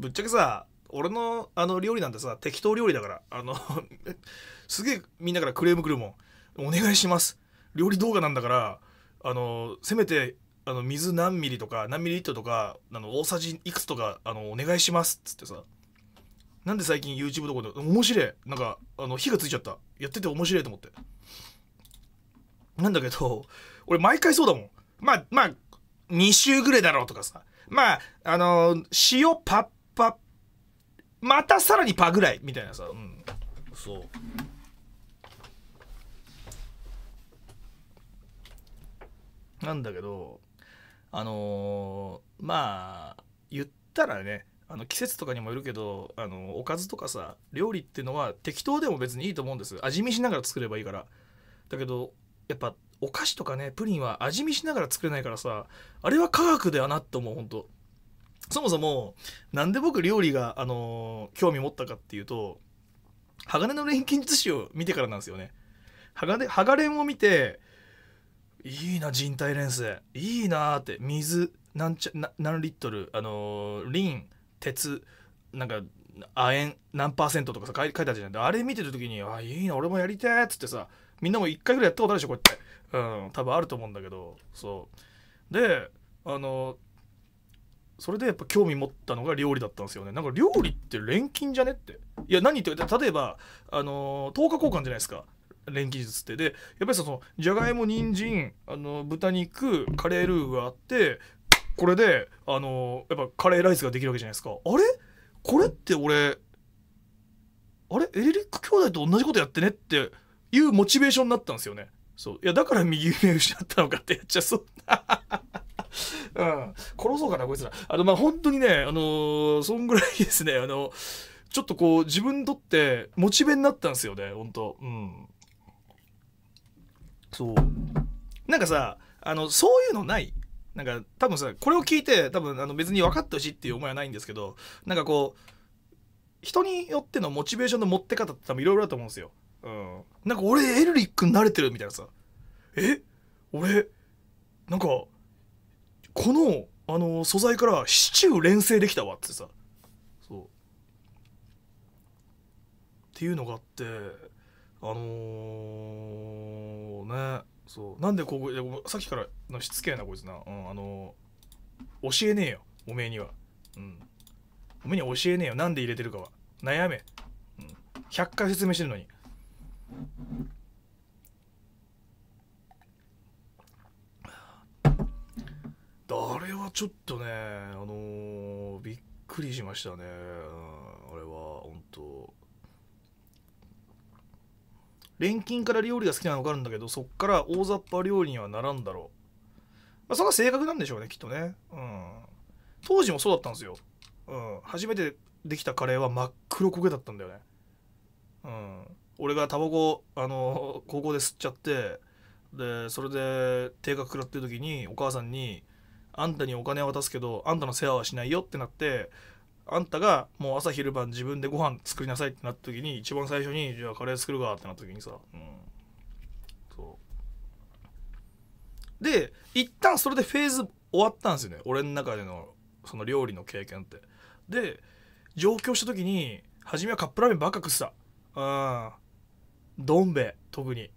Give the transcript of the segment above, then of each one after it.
ぶっちゃけさ俺のあの料理なんてさ適当料理だからあの すげえみんなからクレームくるもんお願いします料理動画なんだからあのせめてあの水何ミリとか何ミリリットルとかあの大さじいくつとかあのお願いしますっつってさなんで最近 YouTube とかで面白いなんかあの火がついちゃったやってて面白いと思ってなんだけど俺毎回そうだもんまあまあ2週ぐらいだろうとかさまああの塩パッパまたさらにパぐらいみたいなさ、うん、そうなんだけどあのー、まあ言ったらねあの季節とかにもよるけどあのおかずとかさ料理っていうのは適当でも別にいいと思うんです味見しながら作ればいいからだけどやっぱお菓子とかねプリンは味見しながら作れないからさあれは科学だよなって思うほんとそもそも何で僕料理が、あのー、興味持ったかっていうと鋼の錬金術師を見てからなんですよね。鋼鋼を見ていいな人体錬成いいなって水何ちゃ何リットルあのー、リン鉄なんか亜鉛何パーセントとかさ書いてあるじゃないあれ見てる時に「あいいな俺もやりていっつってさみんなも1回ぐらいやったことあるでしょこうやってうん多分あると思うんだけどそうであのーそれでやっぱ興味持ったのが料理だったんですよねなんか料理って錬金じゃねっていや何言って例えばあの10日交換じゃないですか錬金術ってでやっぱりそのじゃがいも人参あの豚肉カレールーがあってこれであのやっぱカレーライスができるわけじゃないですかあれこれって俺あれエリリック兄弟と同じことやってねっていうモチベーションになったんですよねそういやだから右上失ったのかってやっちゃそううん。殺そうかな、こいつら。あの、まあ、本当にね、あのー、そんぐらいですね、あの、ちょっとこう、自分にとって、モチベになったんですよね、本当うん。そう。なんかさ、あの、そういうのないなんか、多分さ、これを聞いて、多分、あの、別に分かってほしいっていう思いはないんですけど、なんかこう、人によってのモチベーションの持って方って多分いろいろだと思うんですよ。うん。なんか俺、エルリックに慣れてるみたいなさ。え俺、なんか、この、あの、素材からシチュー連成できたわってさ。そう。っていうのがあって、あのー、ね、そう。なんでここ、さっきからのしつけやな、こいつな。うん、あのー、教えねえよ、おめえには。うん。おめえには教えねえよ、なんで入れてるかは。悩め。うん。100回説明してるのに。れはちょっとね、あのー、びっくりしましたね、うん、あれは、本当。錬金から料理が好きなの分かるんだけど、そっから大雑把料理にはならんだろう。まあ、その性格なんでしょうね、きっとね。うん。当時もそうだったんですよ。うん。初めてできたカレーは真っ黒焦げだったんだよね。うん。俺がタバコ、あの高校で吸っちゃって、で、それで、定額食らってる時に、お母さんに、あんたにお金は渡すけどあんたの世話はしないよってなってあんたがもう朝昼晩自分でご飯作りなさいってなった時に一番最初にじゃあカレー作るかってなった時にさ、うん、そうで一旦それでフェーズ終わったんですよね俺の中でのその料理の経験ってで上京した時に初めはカップラーメンばっか食ってたうんどん兵衛特に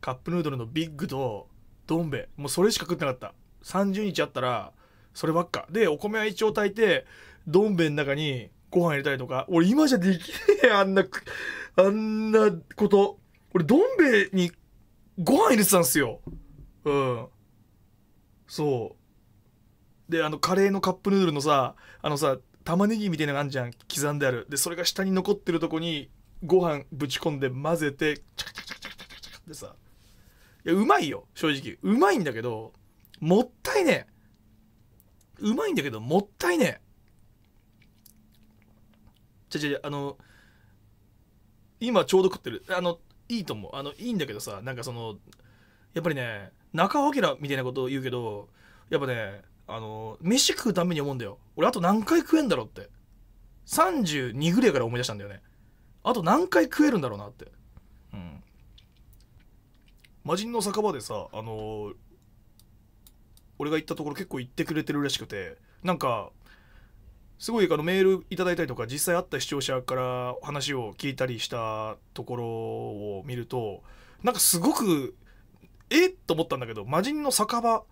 カップヌードルのビッグとどん兵衛もうそれしか食ってなかった30日あったらそればっかでお米は一応炊いてどん兵衛の中にご飯入れたりとか俺今じゃできねえあんなあんなこと俺どん兵衛にご飯入れてたんすようんそうであのカレーのカップヌードルのさあのさ玉ねぎみたいなのあんじゃん刻んであるでそれが下に残ってるとこにご飯ぶち込んで混ぜてチャカチャカチャカチャカチャカってさいやうまいよ正直うまいんだけどもったいねえ。うまいんだけど、もったいねえ。ちゃちゃちゃ、あの、今ちょうど食ってる。あの、いいと思う。あの、いいんだけどさ、なんかその、やっぱりね、中尾明みたいなことを言うけど、やっぱね、あの、飯食うために思うんだよ。俺あと何回食えんだろうって。32ぐらいから思い出したんだよね。あと何回食えるんだろうなって。うん。魔人の酒場でさ、あのー、俺が行ったところ結構行ってくれてるらしくてなんかすごいあのメールいただいたりとか実際会った視聴者から話を聞いたりしたところを見るとなんかすごくえっと思ったんだけど魔人の酒場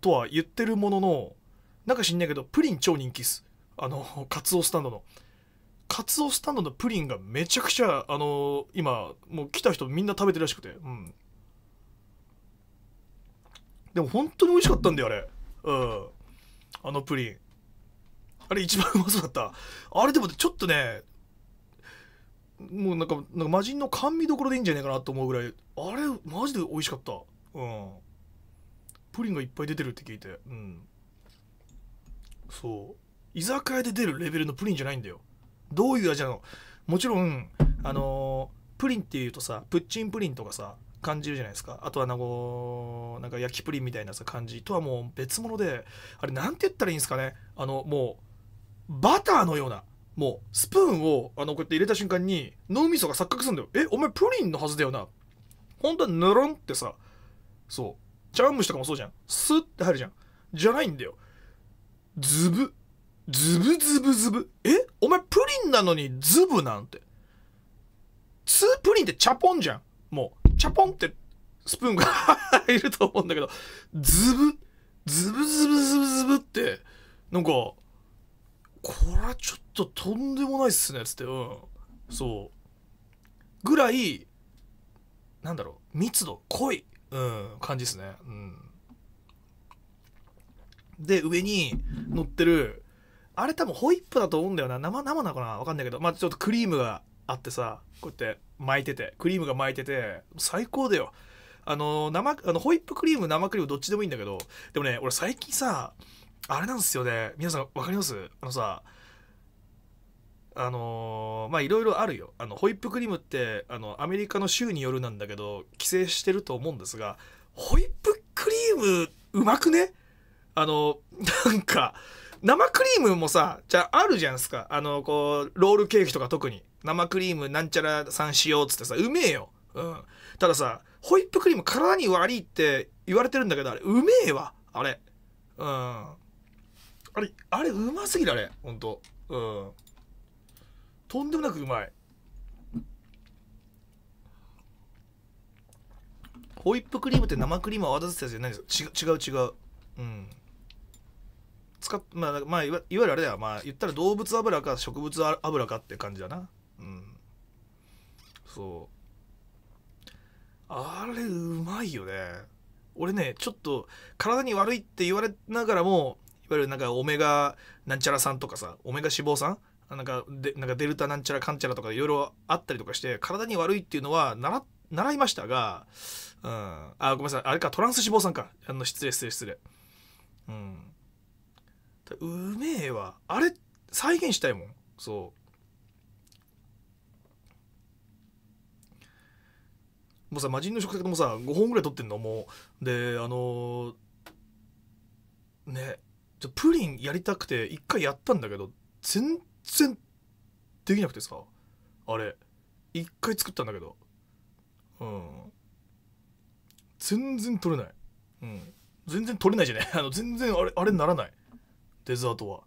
とは言ってるもののなんか知んないけどプリン超人気っすあのカツオスタンドのカツオスタンドのプリンがめちゃくちゃあの今もう来た人みんな食べてるらしくてうんでも本当に美味しかったんだよあれうんあのプリンあれ一番うまそうだったあれでもちょっとねもうなんかなんか魔人の甘味どころでいいんじゃないかなと思うぐらいあれマジで美味しかったうんプリンがいっぱい出てるって聞いてうんそう居酒屋で出るレベルのプリンじゃないんだよどういう味なのもちろんあのー、プリンっていうとさプッチンプリンとかさ感じるじゃないですかあとはなんかなんか焼きプリンみたいなさ感じとはもう別物であれなんて言ったらいいんですかねあのもうバターのようなもうスプーンをあのこうやって入れた瞬間に脳みそが錯覚するんだよえお前プリンのはずだよな本当はぬるんってさそう茶碗蒸しとかもそうじゃんスッて入るじゃんじゃないんだよズブズブズブズブえお前プリンなのにズブなんてツープリンってチャポンじゃんもうちゃポンってスプーンが入ると思うんだけど、ズブ、ズブズブズブズブって、なんか、これはちょっととんでもないっすね、つって、うん。そう。ぐらい、なんだろう、密度、濃い、うん、感じっすね。うん。で、上に乗ってる、あれ多分ホイップだと思うんだよな。生、生なのかなわかんないけど。まあちょっとクリームがあってさ、こうやって。巻いててクリームが巻いてて最高だよあの生あのホイップクリーム生クリームどっちでもいいんだけどでもね俺最近さあれなんですよね皆さん分かりますあのさあのー、まあいろいろあるよあのホイップクリームってあのアメリカの州によるなんだけど規制してると思うんですがホイップクリームうまくねあのなんか生クリームもさじゃあるじゃないですかあのこうロールケーキとか特に生クリームなんちゃらさんしようっつってさうめえよ、うん、たださホイップクリーム体に悪いって言われてるんだけどあれうめえわあれうんあれあれうますぎだねほんとうんとんでもなくうまいホイップクリームって生クリームを泡立てたやつじゃないですよ違う違ううん使っまあ、まあ、いわゆるあれだよまあ言ったら動物油か植物油かって感じだなうんそうあれうまいよね俺ねちょっと体に悪いって言われながらもいわゆるなんかオメガなんちゃらさんとかさオメガ脂肪酸なんかでなんかデルタなんちゃらかんちゃらとかいろいろあったりとかして体に悪いっていうのは習習いましたが、うん、あごめんなさいあれかトランス脂肪酸かあの失礼失礼失礼うんうめえわあれ再現したいもんそうもうさ魔人の食卓でもさ5本ぐらい撮ってんのもうであのー、ねじゃプリンやりたくて1回やったんだけど全然できなくてさあれ1回作ったんだけどうん全然取れないうん全然取れないじゃない あの全然あれあれならないデザートは